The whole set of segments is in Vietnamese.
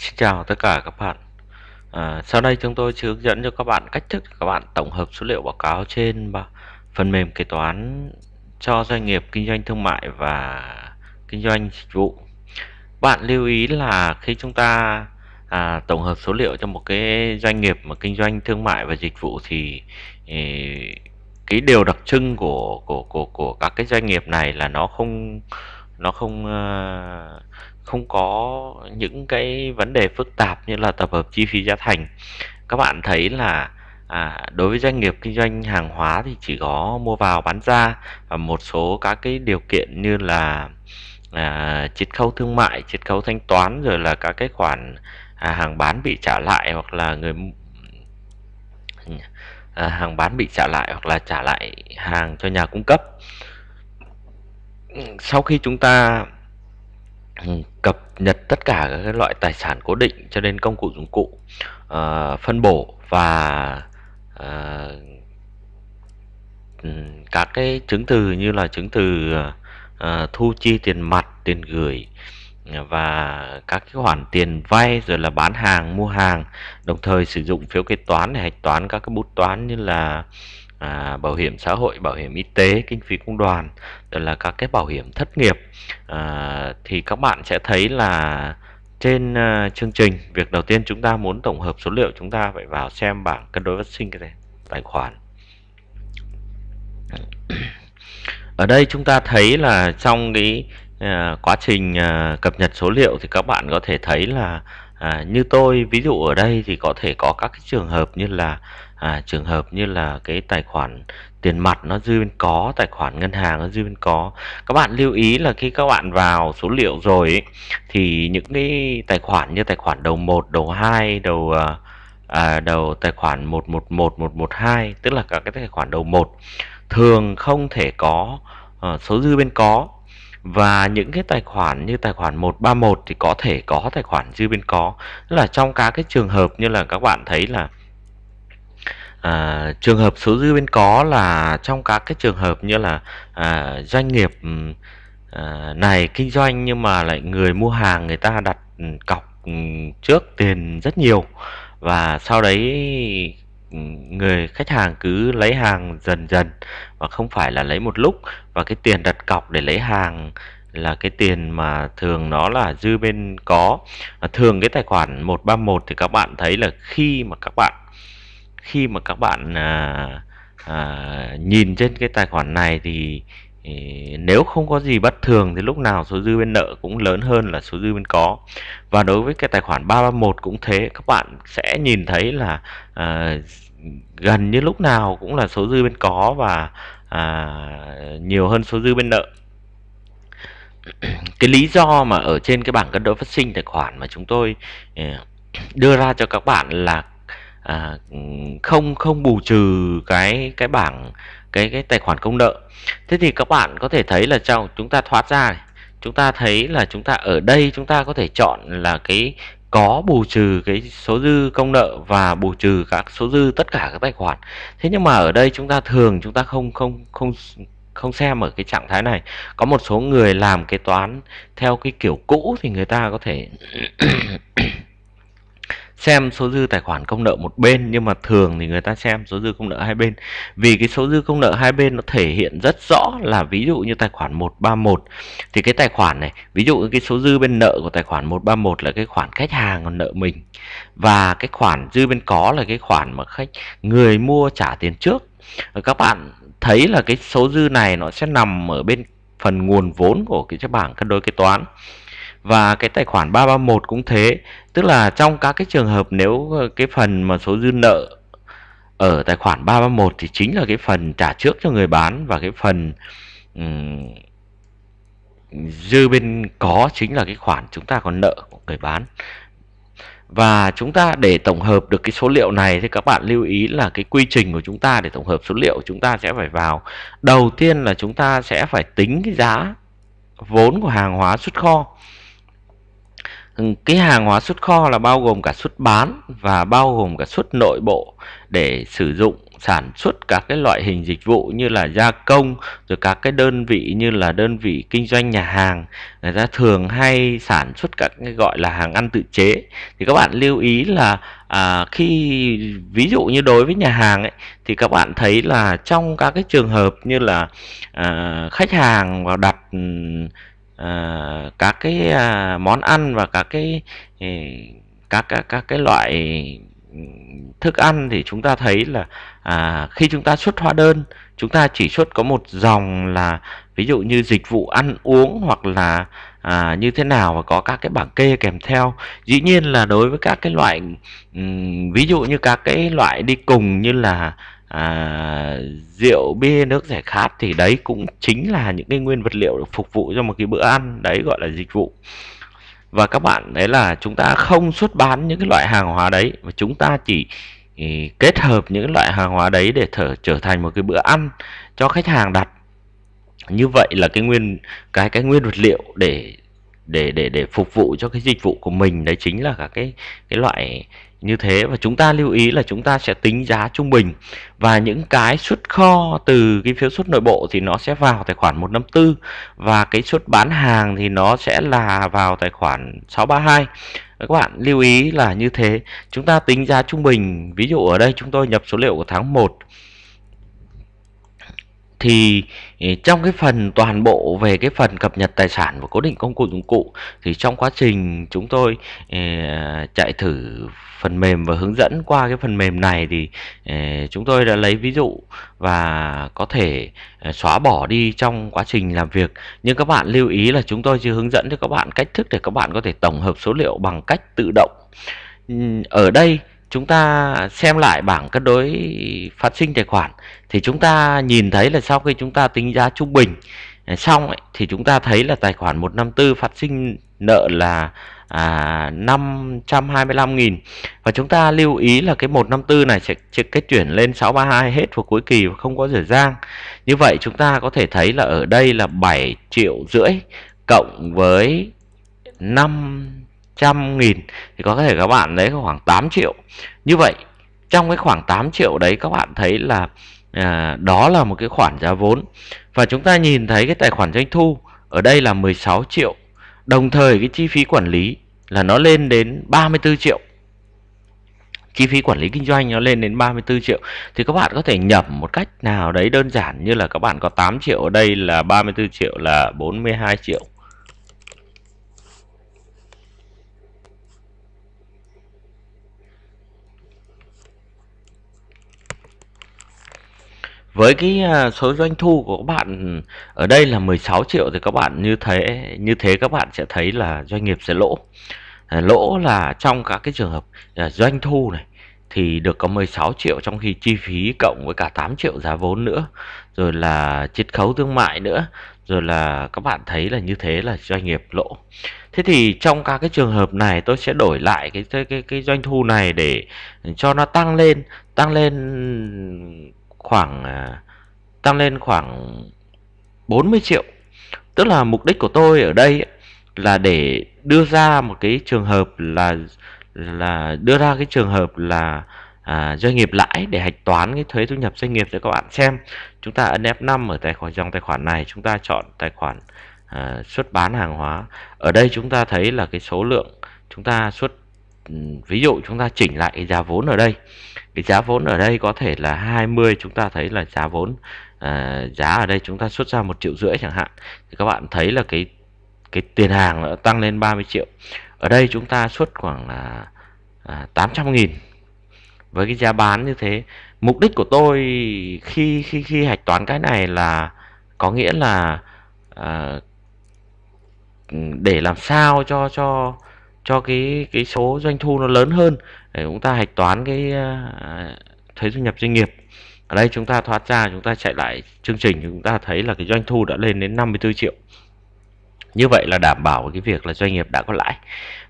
Xin chào tất cả các bạn à, Sau đây chúng tôi sẽ hướng dẫn cho các bạn cách thức các bạn tổng hợp số liệu báo cáo trên phần mềm kế toán cho doanh nghiệp kinh doanh thương mại và kinh doanh dịch vụ Bạn lưu ý là khi chúng ta à, tổng hợp số liệu cho một cái doanh nghiệp mà kinh doanh thương mại và dịch vụ thì ý, cái điều đặc trưng của của của của các cái doanh nghiệp này là nó không nó không uh, không có những cái vấn đề phức tạp như là tập hợp chi phí giá thành các bạn thấy là à, đối với doanh nghiệp kinh doanh hàng hóa thì chỉ có mua vào bán ra và một số các cái điều kiện như là à, chiết khấu thương mại chiết khấu thanh toán rồi là các cái khoản à, hàng bán bị trả lại hoặc là người à, hàng bán bị trả lại hoặc là trả lại hàng cho nhà cung cấp sau khi chúng ta Ừ, cập nhật tất cả các loại tài sản cố định cho đến công cụ dụng cụ uh, phân bổ và uh, các cái chứng từ như là chứng từ uh, thu chi tiền mặt tiền gửi ừ, và các cái khoản tiền vay rồi là bán hàng mua hàng đồng thời sử dụng phiếu kế toán để hạch toán các cái bút toán như là à, bảo hiểm xã hội bảo hiểm y tế kinh phí công đoàn rồi là các cái bảo hiểm thất nghiệp à, thì các bạn sẽ thấy là trên uh, chương trình việc đầu tiên chúng ta muốn tổng hợp số liệu chúng ta phải vào xem bảng cân đối phát sinh cái này tài khoản ở đây chúng ta thấy là trong cái uh, quá trình uh, cập nhật số liệu thì các bạn có thể thấy là à, như tôi ví dụ ở đây thì có thể có các cái trường hợp như là à, trường hợp như là cái tài khoản tiền mặt nó dư bên có tài khoản ngân hàng nó dư bên có các bạn lưu ý là khi các bạn vào số liệu rồi ấy, thì những cái tài khoản như tài khoản đầu 1 đầu 2 đầu à, à, đầu tài khoản 111 112 tức là các cái tài khoản đầu 1 thường không thể có à, số dư bên có và những cái tài khoản như tài khoản 131 thì có thể có tài khoản dư bên có tức là trong các cái trường hợp như là các bạn thấy là à, trường hợp số dư bên có là trong các cái trường hợp như là à, doanh nghiệp à, này kinh doanh nhưng mà lại người mua hàng người ta đặt cọc trước tiền rất nhiều và sau đấy người khách hàng cứ lấy hàng dần dần và không phải là lấy một lúc và cái tiền đặt cọc để lấy hàng là cái tiền mà thường nó là dư bên có thường cái tài khoản 131 thì các bạn thấy là khi mà các bạn khi mà các bạn à, à, nhìn trên cái tài khoản này thì nếu không có gì bất thường thì lúc nào số dư bên nợ cũng lớn hơn là số dư bên có và đối với cái tài khoản 331 cũng thế các bạn sẽ nhìn thấy là à, gần như lúc nào cũng là số dư bên có và à, nhiều hơn số dư bên nợ cái lý do mà ở trên cái bảng cân đối phát sinh tài khoản mà chúng tôi à, đưa ra cho các bạn là à, không không bù trừ cái cái bảng cái cái tài khoản công nợ thế thì các bạn có thể thấy là trong chúng ta thoát ra này chúng ta thấy là chúng ta ở đây chúng ta có thể chọn là cái có bù trừ cái số dư công nợ và bù trừ các số dư tất cả các tài khoản thế nhưng mà ở đây chúng ta thường chúng ta không không không không xem ở cái trạng thái này có một số người làm kế toán theo cái kiểu cũ thì người ta có thể xem số dư tài khoản công nợ một bên nhưng mà thường thì người ta xem số dư công nợ hai bên vì cái số dư công nợ hai bên nó thể hiện rất rõ là ví dụ như tài khoản 131 thì cái tài khoản này ví dụ cái số dư bên nợ của tài khoản 131 là cái khoản khách hàng còn nợ mình và cái khoản dư bên có là cái khoản mà khách người mua trả tiền trước các bạn thấy là cái số dư này nó sẽ nằm ở bên phần nguồn vốn của cái bảng cân đối kế toán và cái tài khoản 331 cũng thế tức là trong các cái trường hợp nếu ờ, cái phần mà số dư nợ ở tài khoản 331 thì chính là cái phần trả trước cho người bán và cái phần um, dư bên có chính là cái khoản chúng ta còn nợ của người bán và chúng ta để tổng hợp được cái số liệu này thì các bạn lưu ý là cái quy trình của chúng ta để tổng hợp số liệu chúng ta sẽ phải vào đầu tiên là chúng ta sẽ phải tính cái giá vốn của hàng hóa xuất kho Ừ, cái hàng hóa xuất kho là bao gồm cả xuất bán và bao gồm cả xuất nội bộ để sử dụng sản xuất các cái loại hình dịch vụ như là gia công rồi các cái đơn vị như là đơn vị kinh doanh nhà hàng người ta thường hay sản xuất các cái gọi là hàng ăn tự chế thì các bạn lưu ý là à, khi ví dụ như đối với nhà hàng ấy thì các bạn thấy là trong các cái trường hợp như là à, khách hàng vào đặt ừ, Ờ, các cái à, món ăn và các cái các ừ, các các cái loại ừ, thức ăn thì chúng ta thấy là à, khi chúng ta xuất hóa đơn chúng ta chỉ xuất có một dòng là ví dụ như dịch vụ ăn uống hoặc là à, như thế nào và có các cái bảng kê kèm theo dĩ nhiên là đối với các cái loại ừ, ví dụ như các cái loại đi cùng như là à, rượu bia nước giải khát thì đấy cũng chính là những cái nguyên vật liệu được phục vụ cho một cái bữa ăn đấy gọi là dịch vụ và các bạn đấy là chúng ta không xuất bán những cái loại hàng hóa đấy mà chúng ta chỉ ừ, kết hợp những loại hàng hóa đấy để thở, trở thành một cái bữa ăn cho khách hàng đặt như vậy là cái nguyên cái cái nguyên vật liệu để để để để phục vụ cho cái dịch vụ của mình đấy chính là cả cái cái loại như thế và chúng ta lưu ý là chúng ta sẽ tính giá trung bình và những cái xuất kho từ cái phiếu xuất nội bộ thì nó sẽ vào tài khoản 154 và cái xuất bán hàng thì nó sẽ là vào tài khoản 632 các bạn lưu ý là như thế chúng ta tính giá trung bình ví dụ ở đây chúng tôi nhập số liệu của tháng 1 thì ờ, trong cái phần toàn bộ về cái phần cập nhật tài sản và cố định công cụ dụng cụ thì trong quá trình chúng tôi ờ, chạy thử phần mềm và hướng dẫn qua cái phần mềm này thì ờ, chúng tôi đã lấy ví dụ và có thể xóa bỏ đi trong quá trình làm việc nhưng các bạn lưu ý là chúng tôi chưa hướng dẫn cho các bạn cách thức để các bạn có thể tổng hợp số liệu bằng cách tự động ở đây chúng ta xem lại bảng cân đối phát sinh tài khoản thì chúng ta nhìn thấy là sau khi chúng ta tính giá trung bình à, xong ấy, thì chúng ta thấy là tài khoản 154 phát sinh nợ là à, 525.000 và chúng ta lưu ý là cái 154 này sẽ, sẽ kết chuyển lên 632 hết vào cuối kỳ và không có rửa giang như vậy chúng ta có thể thấy là ở đây là 7 triệu rưỡi cộng với 5 trăm nghìn thì có thể các bạn lấy khoảng 8 triệu như vậy trong cái khoảng 8 triệu đấy các bạn thấy là à, đó là một cái khoản giá vốn và chúng ta nhìn thấy cái tài khoản doanh thu ở đây là 16 triệu đồng thời cái chi phí quản lý là nó lên đến 34 triệu chi phí quản lý kinh doanh nó lên đến 34 triệu thì các bạn có thể nhập một cách nào đấy đơn giản như là các bạn có 8 triệu ở đây là 34 triệu là 42 triệu với cái à, số doanh thu của các bạn ở đây là 16 triệu thì các bạn như thế như thế các bạn sẽ thấy là doanh nghiệp sẽ lỗ à, lỗ là trong các cái trường hợp à, doanh thu này thì được có 16 triệu trong khi chi phí cộng với cả 8 triệu giá vốn nữa rồi là chiết khấu thương mại nữa rồi là các bạn thấy là như thế là doanh nghiệp lỗ thế thì trong các cái trường hợp này tôi sẽ đổi lại cái cái cái, cái doanh thu này để cho nó tăng lên tăng lên khoảng à, tăng lên khoảng 40 triệu. Tức là mục đích của tôi ở đây là để đưa ra một cái trường hợp là là đưa ra cái trường hợp là à, doanh nghiệp lãi để hạch toán cái thuế thu nhập doanh nghiệp cho các bạn xem. Chúng ta ấn F5 ở tài khoản dòng tài khoản này, chúng ta chọn tài khoản à, xuất bán hàng hóa. Ở đây chúng ta thấy là cái số lượng chúng ta xuất ừ, ví dụ chúng ta chỉnh lại cái giá vốn ở đây cái giá vốn ở đây có thể là 20 chúng ta thấy là giá vốn à, giá ở đây chúng ta xuất ra một triệu rưỡi chẳng hạn thì các bạn thấy là cái cái tiền hàng nó tăng lên 30 triệu ở đây chúng ta xuất khoảng là à, 800 nghìn với cái giá bán như thế mục đích của tôi khi khi khi hạch toán cái này là có nghĩa là à, để làm sao cho cho cho cái cái số doanh thu nó lớn hơn để chúng ta hạch toán cái à, thuế thu nhập doanh nghiệp ở đây chúng ta thoát ra chúng ta chạy lại chương trình chúng ta thấy là cái doanh thu đã lên đến 54 triệu như vậy là đảm bảo cái việc là doanh nghiệp đã có lãi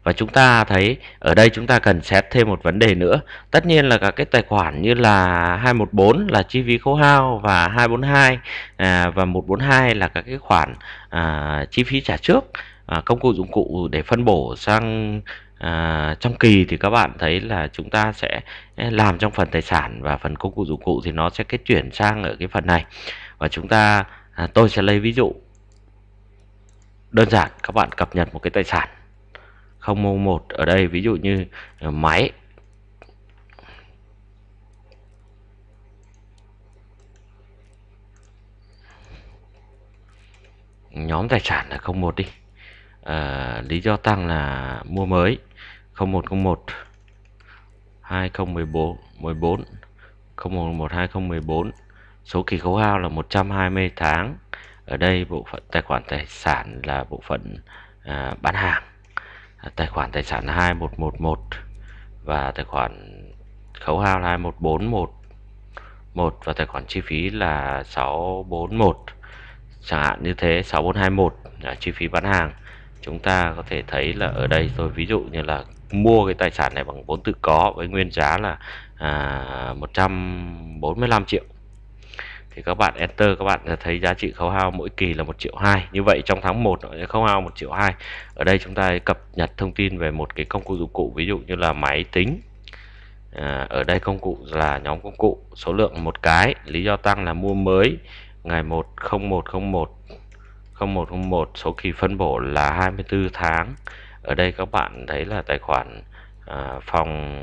và chúng ta thấy ở đây chúng ta cần xét thêm một vấn đề nữa tất nhiên là các cái tài khoản như là 214 là chi phí khấu hao và 242 à, và 142 là các cái khoản à, chi phí trả trước à, công cụ dụng cụ để phân bổ sang à, trong kỳ thì các bạn thấy là chúng ta sẽ à, làm trong phần tài sản và phần công cụ dụng cụ thì nó sẽ kết chuyển sang ở cái phần này và chúng ta à, tôi sẽ lấy ví dụ đơn giản các bạn cập nhật một cái tài sản không 001 ở đây ví dụ như à, máy nhóm tài sản là 01 đi à, lý do tăng là mua mới 0101 2014 14 0111 2014 số kỳ khấu hao là 120 tháng ở đây bộ phận tài khoản tài sản là bộ phận à, bán hàng À, tài khoản tài sản là 2111 và tài khoản khấu hao là 2141 1 và tài khoản chi phí là 641 chẳng hạn như thế 6421 là chi phí bán hàng chúng ta có thể thấy là ở đây tôi ví dụ như là mua cái tài sản này bằng vốn tự có với nguyên giá là à, 145 triệu thì các bạn enter các bạn thấy giá trị khấu hao mỗi kỳ là một triệu hai như vậy trong tháng 1 nó sẽ khấu hao một triệu hai ở đây chúng ta cập nhật thông tin về một cái công cụ dụng cụ ví dụ như là máy tính à, ở đây công cụ là nhóm công cụ số lượng một cái lý do tăng là mua mới ngày 10101 0101 số kỳ phân bổ là 24 tháng ở đây các bạn thấy là tài khoản à, phòng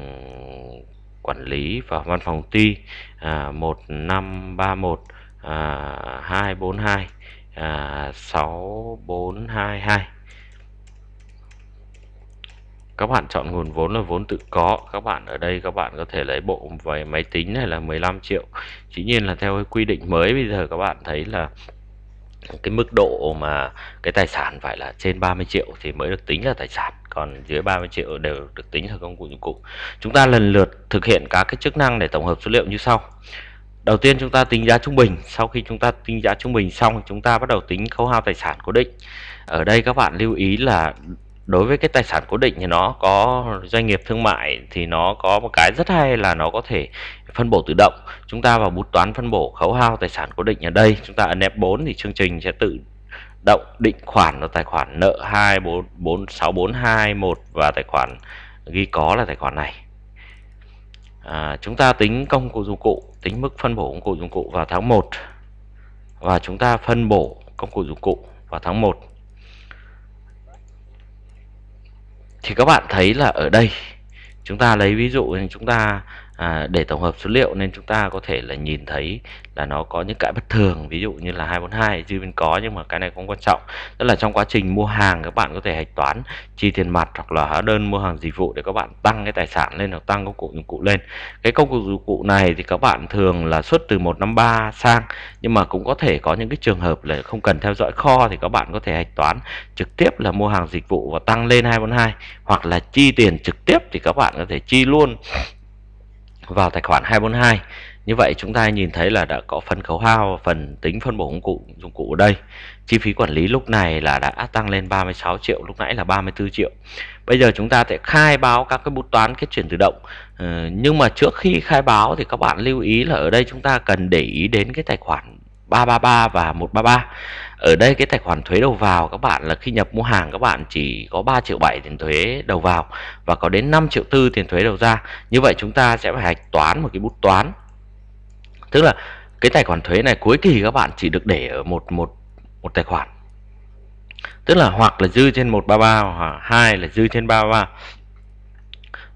quản lý và văn phòng ty à, 1531 à, 242 à, 6422 các bạn chọn nguồn vốn là vốn tự có các bạn ở đây các bạn có thể lấy bộ về máy tính này là 15 triệu chỉ nhiên là theo cái quy định mới bây giờ các bạn thấy là cái mức độ mà cái tài sản phải là trên 30 triệu thì mới được tính là tài sản còn dưới 30 triệu đều được tính là công cụ dụng cụ. Chúng ta lần lượt thực hiện các cái chức năng để tổng hợp số liệu như sau. Đầu tiên chúng ta tính giá trung bình, sau khi chúng ta tính giá trung bình xong chúng ta bắt đầu tính khấu hao tài sản cố định. Ở đây các bạn lưu ý là đối với cái tài sản cố định thì nó có doanh nghiệp thương mại thì nó có một cái rất hay là nó có thể phân bổ tự động chúng ta vào bút toán phân bổ khấu hao tài sản cố định ở đây chúng ta ấn F4 thì chương trình sẽ tự động định khoản là tài khoản nợ 246421 và tài khoản ghi có là tài khoản này. À, chúng ta tính công cụ dụng cụ, tính mức phân bổ công cụ dụng cụ vào tháng 1 và chúng ta phân bổ công cụ dụng cụ vào tháng 1. Thì các bạn thấy là ở đây chúng ta lấy ví dụ chúng ta à, để tổng hợp số liệu nên chúng ta có thể là nhìn thấy là nó có những cái bất thường ví dụ như là 242 dư bên có nhưng mà cái này cũng quan trọng tức là trong quá trình mua hàng các bạn có thể hạch toán chi tiền mặt hoặc là hóa đơn mua hàng dịch vụ để các bạn tăng cái tài sản lên hoặc tăng công cụ dụng cụ lên cái công cụ dụng cụ này thì các bạn thường là xuất từ 153 sang nhưng mà cũng có thể có những cái trường hợp là không cần theo dõi kho thì các bạn có thể hạch toán trực tiếp là mua hàng dịch vụ và tăng lên 242 hoặc là chi tiền trực tiếp thì các bạn có thể chi luôn vào tài khoản 242 như vậy chúng ta nhìn thấy là đã có phần khấu hao phần tính phân bổ công cụ dụng cụ ở đây chi phí quản lý lúc này là đã tăng lên 36 triệu lúc nãy là 34 triệu bây giờ chúng ta sẽ khai báo các cái bút toán kết chuyển tự động ừ, nhưng mà trước khi khai báo thì các bạn lưu ý là ở đây chúng ta cần để ý đến cái tài khoản 333 và 133 ở đây cái tài khoản thuế đầu vào các bạn là khi nhập mua hàng các bạn chỉ có 3 triệu 7 tiền thuế đầu vào và có đến 5 triệu tư tiền thuế đầu ra như vậy chúng ta sẽ phải hạch toán một cái bút toán tức là cái tài khoản thuế này cuối kỳ các bạn chỉ được để ở một một một tài khoản tức là hoặc là dư trên 133 hoặc hai là dư trên 33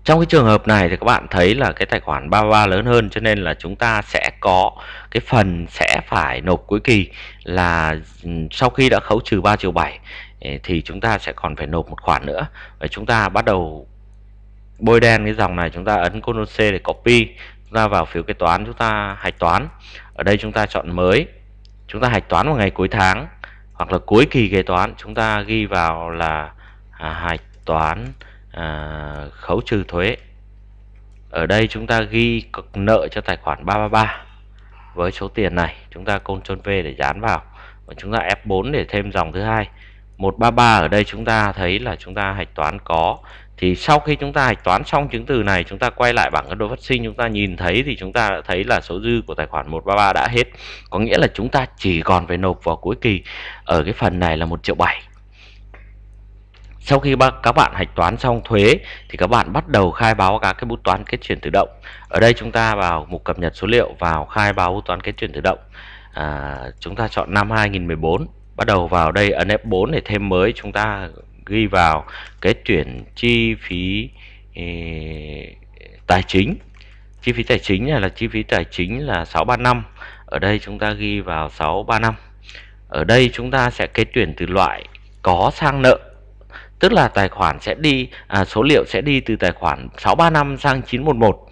trong cái trường hợp này thì các bạn thấy là cái tài khoản 33 lớn hơn cho nên là chúng ta sẽ có cái phần sẽ phải nộp cuối kỳ là ừ, sau khi đã khấu trừ 3 triệu 7 ờ, thì chúng ta sẽ còn phải nộp một khoản nữa và chúng ta bắt đầu bôi đen cái dòng này chúng ta ấn Ctrl C để copy chúng ta vào phiếu kế toán chúng ta hạch toán ở đây chúng ta chọn mới chúng ta hạch toán vào ngày cuối tháng hoặc là cuối kỳ kế toán chúng ta ghi vào là à, hạch toán à, khấu trừ thuế ở đây chúng ta ghi cực nợ cho tài khoản 333 với số tiền này chúng ta Ctrl V để dán vào và chúng ta F4 để thêm dòng thứ hai 133 ở đây chúng ta thấy là chúng ta hạch toán có thì sau khi chúng ta hạch toán xong chứng từ này chúng ta quay lại bảng cân đối phát sinh chúng ta nhìn thấy thì chúng ta đã thấy là số dư của tài khoản 133 đã hết có nghĩa là chúng ta chỉ còn phải nộp vào cuối kỳ ở cái phần này là 1 triệu 7 sau khi các bạn hạch toán xong thuế thì các bạn bắt đầu khai báo các cái bút toán kết chuyển tự động. Ở đây chúng ta vào mục cập nhật số liệu vào khai báo bút toán kết chuyển tự động. À, chúng ta chọn năm 2014, bắt đầu vào đây ấn F4 để thêm mới chúng ta ghi vào kết chuyển chi phí ờ, tài chính. Chi phí tài chính này là chi phí tài chính là 635. Ở đây chúng ta ghi vào 635. Ở đây chúng ta sẽ kết chuyển từ loại có sang nợ tức là tài khoản sẽ đi à, số liệu sẽ đi từ tài khoản 635 sang 911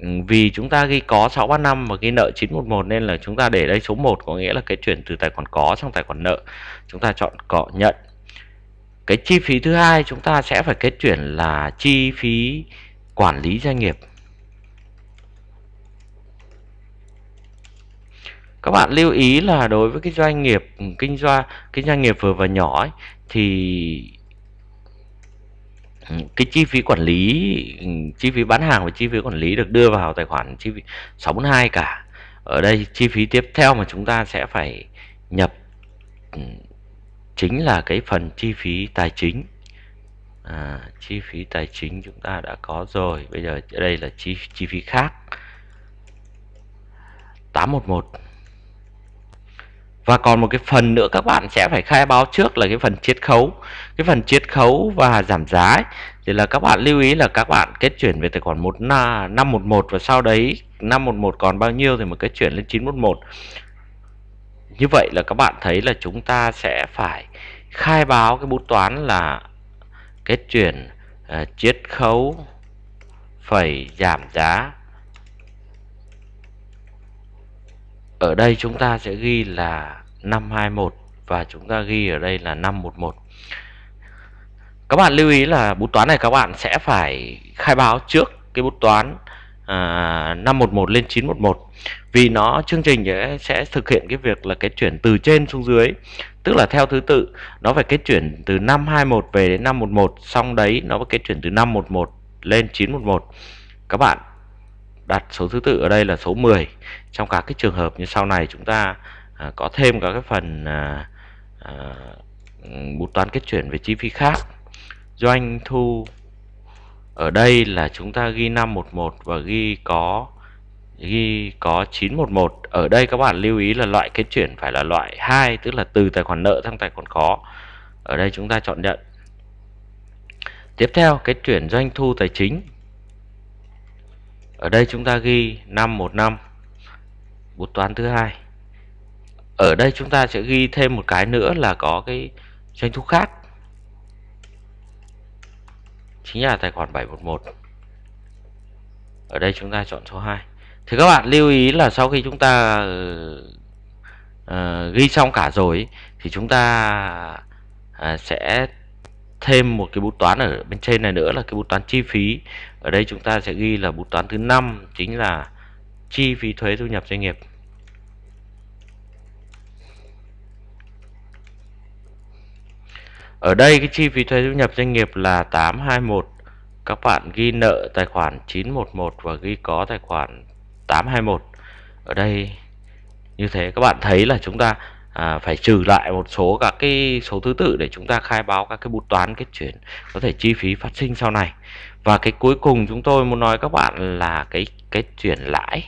ừ, vì chúng ta ghi có 635 và ghi nợ 911 nên là chúng ta để đây số 1 có nghĩa là cái chuyển từ tài khoản có sang tài khoản nợ chúng ta chọn cọ nhận cái chi phí thứ hai chúng ta sẽ phải kết chuyển là chi phí quản lý doanh nghiệp các bạn lưu ý là đối với cái doanh nghiệp ừ, kinh doanh cái doanh nghiệp vừa và nhỏ ấy, thì cái chi phí quản lý chi phí bán hàng và chi phí quản lý được đưa vào tài khoản chi phí 642 cả ở đây chi phí tiếp theo mà chúng ta sẽ phải nhập ừ, chính là cái phần chi phí tài chính à, chi phí tài chính chúng ta đã có rồi bây giờ đây là chi chi phí khác 811 và còn một cái phần nữa các bạn sẽ phải khai báo trước là cái phần chiết khấu cái phần chiết khấu và giảm giá ấy, thì là các bạn lưu ý là các bạn kết chuyển về tài khoản 1 511 và sau đấy 511 còn bao nhiêu thì mới kết chuyển lên 911 như vậy là các bạn thấy là chúng ta sẽ phải khai báo cái bút toán là kết chuyển uh, chiết khấu phẩy giảm giá ở đây chúng ta sẽ ghi là 521 và chúng ta ghi ở đây là 511 các bạn lưu ý là bút toán này các bạn sẽ phải khai báo trước cái bút toán à, 511 lên 911 vì nó chương trình sẽ, thực hiện cái việc là cái chuyển từ trên xuống dưới tức là theo thứ tự nó phải kết chuyển từ 521 về đến 511 xong đấy nó phải kết chuyển từ 511 lên 911 các bạn đặt số thứ tự ở đây là số 10 trong các cái trường hợp như sau này chúng ta à, có thêm các cái phần à, à, ừ, bút toán kết chuyển về chi phí khác doanh thu ở đây là chúng ta ghi 511 và ghi có ghi có 911 ở đây các bạn lưu ý là loại kết chuyển phải là loại 2 tức là từ tài khoản nợ sang tài khoản có ở đây chúng ta chọn nhận tiếp theo kết chuyển doanh thu tài chính ở đây chúng ta ghi 515 bút toán thứ hai ở đây chúng ta sẽ ghi thêm một cái nữa là có cái doanh thu khác chính là tài khoản 711 ở đây chúng ta chọn số 2 thì các bạn lưu ý là sau khi chúng ta uh, ghi xong cả rồi thì chúng ta uh, sẽ thêm một cái bút toán ở bên trên này nữa là cái bút toán chi phí ở đây chúng ta sẽ ghi là bút toán thứ năm chính là chi phí thuế thu nhập doanh nghiệp ở đây cái chi phí thuế thu nhập doanh nghiệp là 821 các bạn ghi nợ tài khoản 911 và ghi có tài khoản 821 ở đây như thế các bạn thấy là chúng ta à, phải trừ lại một số các cái số thứ tự để chúng ta khai báo các cái bút toán kết chuyển có thể chi phí phát sinh sau này và cái cuối cùng chúng tôi muốn nói các bạn là cái cái chuyển lãi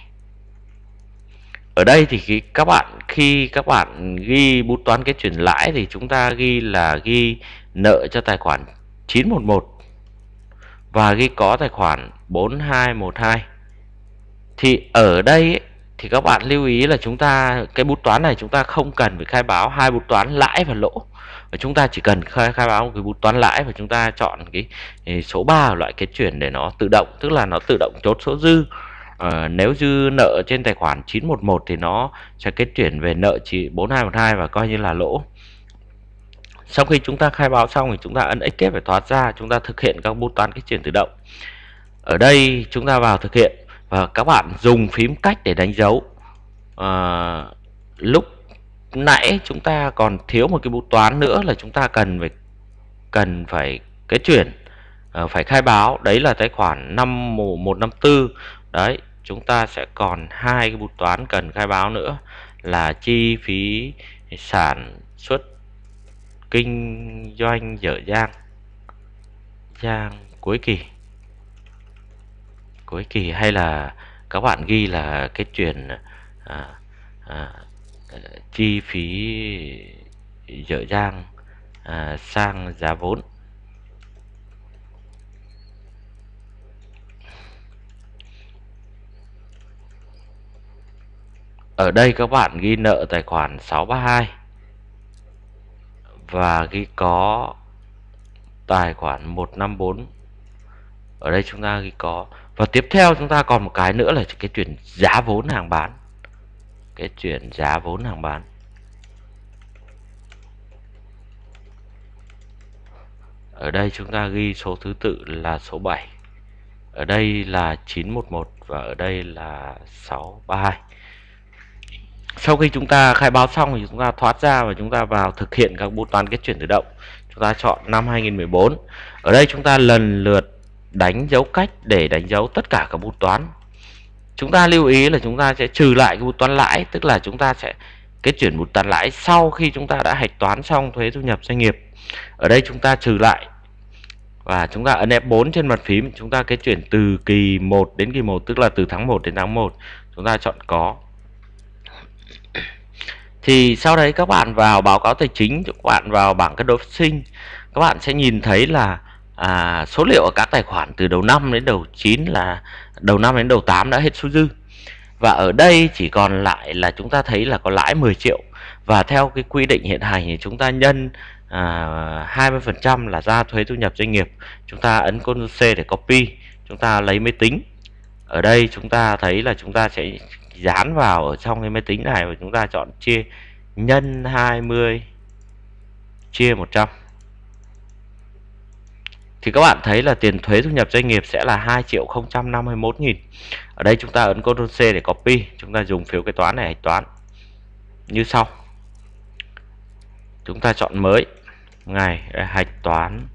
ở đây thì khi các bạn khi các bạn ghi bút toán cái chuyển lãi thì chúng ta ghi là ghi nợ cho tài khoản 911 và ghi có tài khoản 4212 thì ở đây ấy, thì các bạn lưu ý là chúng ta cái bút toán này chúng ta không cần phải khai báo hai bút toán lãi và lỗ và chúng ta chỉ cần khai, khai báo một cái bút toán lãi và chúng ta chọn cái số 3 loại kết chuyển để nó tự động tức là nó tự động chốt số dư à, nếu dư nợ trên tài khoản 911 thì nó sẽ kết chuyển về nợ chỉ 4212 và coi như là lỗ sau khi chúng ta khai báo xong thì chúng ta ấn escape để thoát ra chúng ta thực hiện các bút toán kết chuyển tự động ở đây chúng ta vào thực hiện và các bạn dùng phím cách để đánh dấu à, lúc nãy chúng ta còn thiếu một cái bút toán nữa là chúng ta cần phải cần phải cái chuyển ờ, phải khai báo đấy là tài khoản năm năm một tư đấy chúng ta sẽ còn hai cái bút toán cần khai báo nữa là chi phí sản xuất kinh doanh dở dang dang cuối kỳ cuối kỳ hay là các bạn ghi là cái chuyển à, à, Ờ, chi phí dở dang à, sang giá vốn ở đây các bạn ghi nợ tài khoản 632 và ghi có tài khoản 154 ở đây chúng ta ghi có và tiếp theo chúng ta còn một cái nữa là cái chuyển giá vốn hàng bán cái chuyển giá vốn hàng bán ở đây chúng ta ghi số thứ tự là số 7 ở đây là 911 và ở đây là 632 sau khi chúng ta khai báo xong thì chúng ta thoát ra và chúng ta vào thực hiện các bút toán kết chuyển tự động chúng ta chọn năm 2014 ở đây chúng ta lần lượt đánh dấu cách để đánh dấu tất cả các bút toán chúng ta lưu ý là chúng ta sẽ trừ lại cái bút toán lãi tức là chúng ta sẽ cái chuyển bút toán lãi sau khi chúng ta đã hạch toán xong thuế thu nhập doanh nghiệp ở đây chúng ta trừ lại và chúng ta ấn F4 trên mặt phím chúng ta cái chuyển từ kỳ 1 đến kỳ 1 tức là từ tháng 1 đến tháng 1 chúng ta chọn có thì sau đấy các bạn vào báo cáo tài chính các bạn vào bảng cân đối phát sinh các bạn sẽ nhìn thấy là à, số liệu ở các tài khoản từ đầu năm đến đầu 9 là đầu năm đến đầu 8 đã hết số dư và ở đây chỉ còn lại là chúng ta thấy là có lãi 10 triệu và theo cái quy định hiện hành thì chúng ta nhân à, 20% là ra thuế thu nhập doanh nghiệp chúng ta ấn con C để copy chúng ta lấy máy tính ở đây chúng ta thấy là chúng ta sẽ dán vào ở trong cái máy tính này và chúng ta chọn chia nhân 20 chia 100 thì các bạn thấy là tiền thuế thu nhập doanh nghiệp sẽ là 2 triệu 051 nghìn ở đây chúng ta ấn Ctrl C để copy chúng ta dùng phiếu kế toán này hạch toán như sau chúng ta chọn mới ngày hạch toán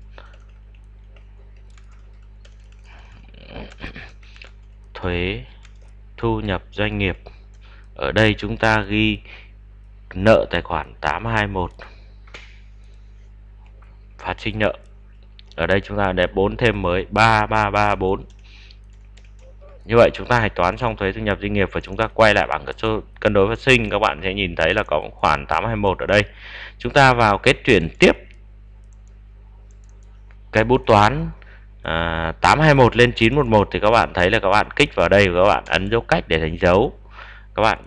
thuế thu nhập doanh nghiệp ở đây chúng ta ghi nợ tài khoản 821 phát sinh nợ ở đây chúng ta đẹp 4 thêm mới 3334 như vậy chúng ta hạch toán xong thuế thu nhập doanh nghiệp và chúng ta quay lại bảng cân đối phát sinh các bạn sẽ nhìn thấy là có khoản 821 ở đây chúng ta vào kết chuyển tiếp cái bút toán à, 821 lên 911 thì các bạn thấy là các bạn kích vào đây và các bạn ấn dấu cách để đánh dấu các bạn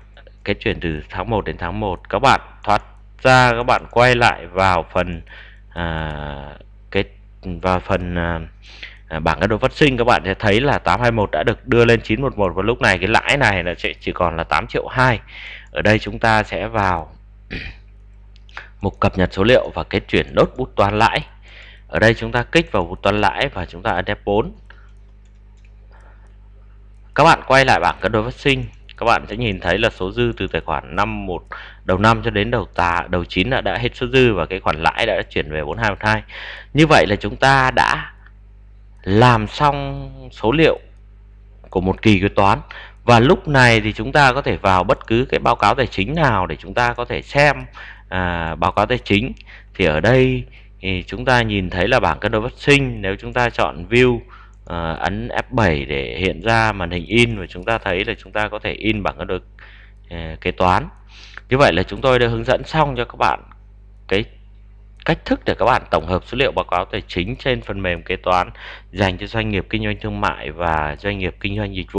kết chuyển từ tháng 1 đến tháng 1 các bạn thoát ra các bạn quay lại vào phần à, và phần à, à bảng cân đối phát sinh các bạn sẽ thấy là 821 đã được đưa lên 911 và lúc này cái lãi này là sẽ chỉ còn là 8 triệu 2 ở đây chúng ta sẽ vào mục cập nhật số liệu và cái chuyển nốt bút toán lãi ở đây chúng ta kích vào bút toán lãi và chúng ta ấn F4 các bạn quay lại bảng cân đối phát sinh các bạn sẽ nhìn thấy là số dư từ tài khoản năm một đầu năm cho đến đầu tà đầu chín đã đã hết số dư và cái khoản lãi đã chuyển về 4212 như vậy là chúng ta đã làm xong số liệu của một kỳ kế toán và lúc này thì chúng ta có thể vào bất cứ cái báo cáo tài chính nào để chúng ta có thể xem à, báo cáo tài chính thì ở đây thì chúng ta nhìn thấy là bảng cân đối phát sinh nếu chúng ta chọn view À, ấn F7 để hiện ra màn hình in và chúng ta thấy là chúng ta có thể in bảng được à, kế toán như vậy là chúng tôi đã hướng dẫn xong cho các bạn cái cách thức để các bạn tổng hợp số liệu báo cáo tài chính trên phần mềm kế toán dành cho doanh nghiệp kinh doanh thương mại và doanh nghiệp kinh doanh dịch vụ